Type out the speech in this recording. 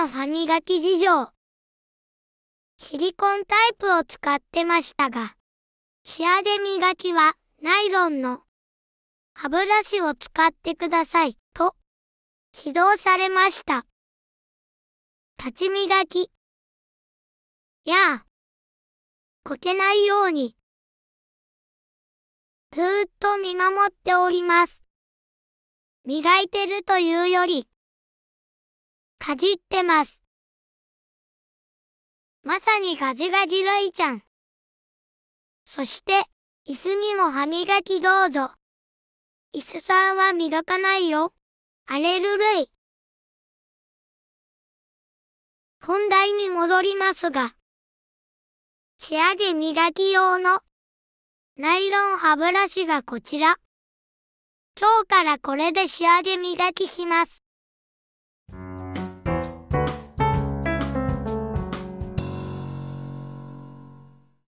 の歯磨き事情。シリコンタイプを使ってましたが、仕上げ磨きはナイロンの歯ブラシを使ってくださいと指導されました。立ち磨き。やあ、こけないように。ずーっと見守っております。磨いてるというより、かじってます。まさにガジガジライちゃん。そして、椅子にも歯磨きどうぞ。椅子さんは磨かないよ。アレル類。本題に戻りますが、仕上げ磨き用のナイロン歯ブラシがこちら。今日からこれで仕上げ磨きします。